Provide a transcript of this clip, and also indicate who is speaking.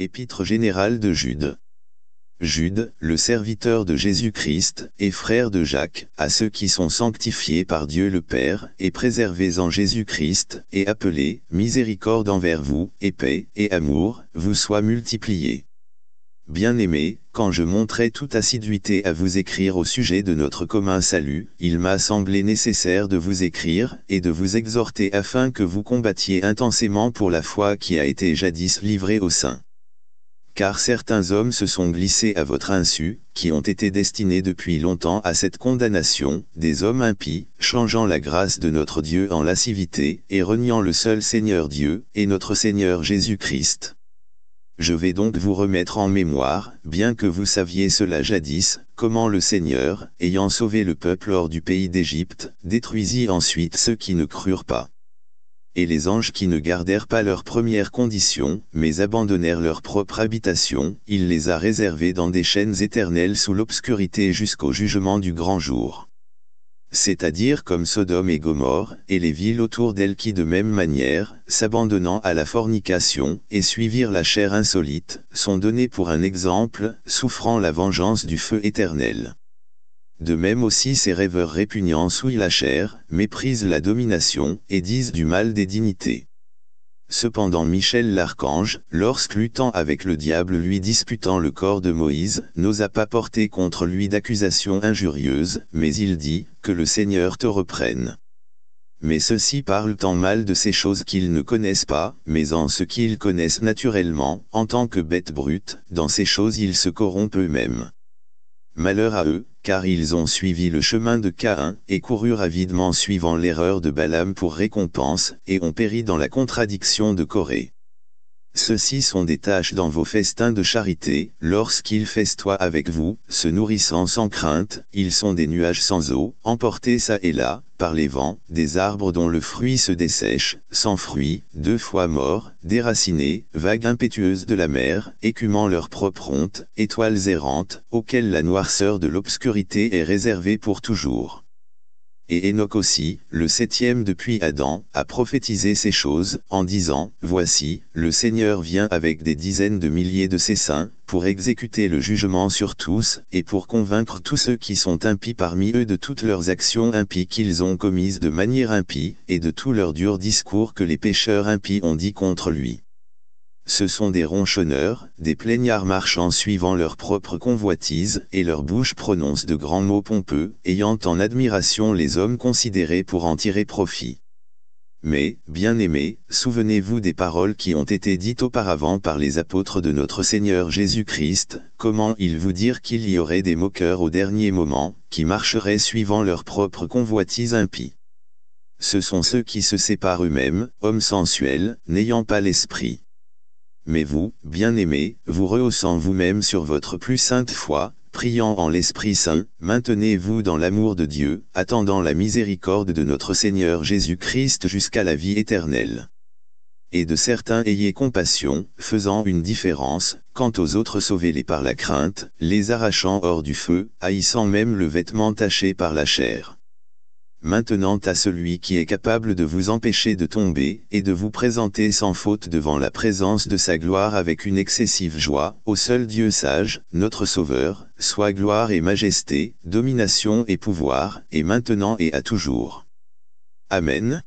Speaker 1: épître général de Jude. Jude, le serviteur de Jésus-Christ, et frère de Jacques, à ceux qui sont sanctifiés par Dieu le Père, et préservés en Jésus-Christ, et appelés, miséricorde envers vous, et paix, et amour, vous soient multipliés. Bien-aimés, quand je montrais toute assiduité à vous écrire au sujet de notre commun salut, il m'a semblé nécessaire de vous écrire, et de vous exhorter afin que vous combattiez intensément pour la foi qui a été jadis livrée aux saints car certains hommes se sont glissés à votre insu, qui ont été destinés depuis longtemps à cette condamnation, des hommes impies, changeant la grâce de notre Dieu en lascivité, et reniant le seul Seigneur Dieu, et notre Seigneur Jésus-Christ. Je vais donc vous remettre en mémoire, bien que vous saviez cela jadis, comment le Seigneur, ayant sauvé le peuple hors du pays d'Égypte, détruisit ensuite ceux qui ne crurent pas et les anges qui ne gardèrent pas leurs premières conditions, mais abandonnèrent leur propre habitation, il les a réservés dans des chaînes éternelles sous l'obscurité jusqu'au jugement du grand jour. C'est-à-dire comme Sodome et Gomorre, et les villes autour d'elles qui de même manière, s'abandonnant à la fornication, et suivirent la chair insolite, sont donnés pour un exemple, souffrant la vengeance du feu éternel. De même aussi ces rêveurs répugnants souillent la chair, méprisent la domination, et disent du mal des dignités. Cependant Michel l'archange, lorsque luttant avec le diable lui disputant le corps de Moïse, n'osa pas porter contre lui d'accusations injurieuses, mais il dit, que le Seigneur te reprenne. Mais ceux-ci parlent tant mal de ces choses qu'ils ne connaissent pas, mais en ce qu'ils connaissent naturellement, en tant que bêtes brutes, dans ces choses ils se corrompent eux-mêmes. Malheur à eux, car ils ont suivi le chemin de Caïn et coururent avidement suivant l'erreur de Balaam pour récompense, et ont péri dans la contradiction de Corée. Ceux-ci sont des tâches dans vos festins de charité, lorsqu'ils festoient avec vous, se nourrissant sans crainte, ils sont des nuages sans eau, emportés ça et là, par les vents, des arbres dont le fruit se dessèche, sans fruit, deux fois morts, déracinés, vagues impétueuses de la mer, écumant leur propre honte, étoiles errantes, auxquelles la noirceur de l'obscurité est réservée pour toujours et Enoch aussi, le septième depuis Adam, a prophétisé ces choses, en disant, Voici, le Seigneur vient avec des dizaines de milliers de ses saints, pour exécuter le jugement sur tous, et pour convaincre tous ceux qui sont impies parmi eux de toutes leurs actions impies qu'ils ont commises de manière impie, et de tous leurs durs discours que les pécheurs impies ont dit contre lui. Ce sont des ronchonneurs, des plaignards marchant suivant leur propre convoitise, et leur bouche prononce de grands mots pompeux, ayant en admiration les hommes considérés pour en tirer profit. Mais, bien-aimés, souvenez-vous des paroles qui ont été dites auparavant par les apôtres de notre Seigneur Jésus-Christ, comment ils vous dirent qu'il y aurait des moqueurs au dernier moment, qui marcheraient suivant leur propre convoitise impie. Ce sont ceux qui se séparent eux-mêmes, hommes sensuels, n'ayant pas l'esprit. Mais vous, bien-aimés, vous rehaussant vous-même sur votre plus sainte foi, priant en l'Esprit Saint, maintenez-vous dans l'amour de Dieu, attendant la miséricorde de notre Seigneur Jésus-Christ jusqu'à la vie éternelle. Et de certains ayez compassion, faisant une différence, quant aux autres sauvez-les par la crainte, les arrachant hors du feu, haïssant même le vêtement taché par la chair maintenant à celui qui est capable de vous empêcher de tomber, et de vous présenter sans faute devant la présence de sa gloire avec une excessive joie, au seul Dieu sage, notre Sauveur, soit gloire et majesté, domination et pouvoir, et maintenant et à toujours. Amen.